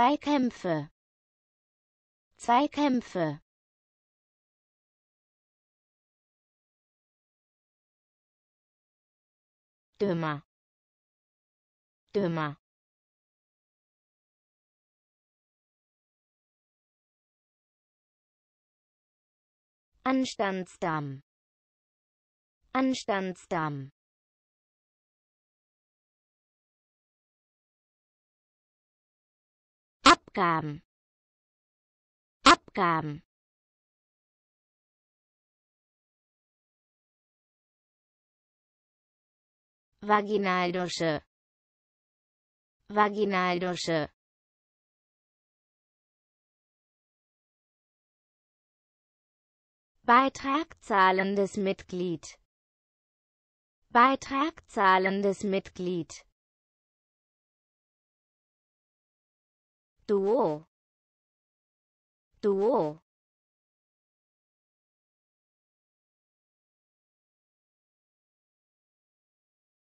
Zwei Kämpfe. Zwei Kämpfe. Dümmer. Dümmer. Anstandsdamm. Anstandsdamm. Abgaben Abgaben Vaginaldusche Vaginaldusche Beitrag zahlendes Mitglied Beitrag zahlendes Mitglied duo duo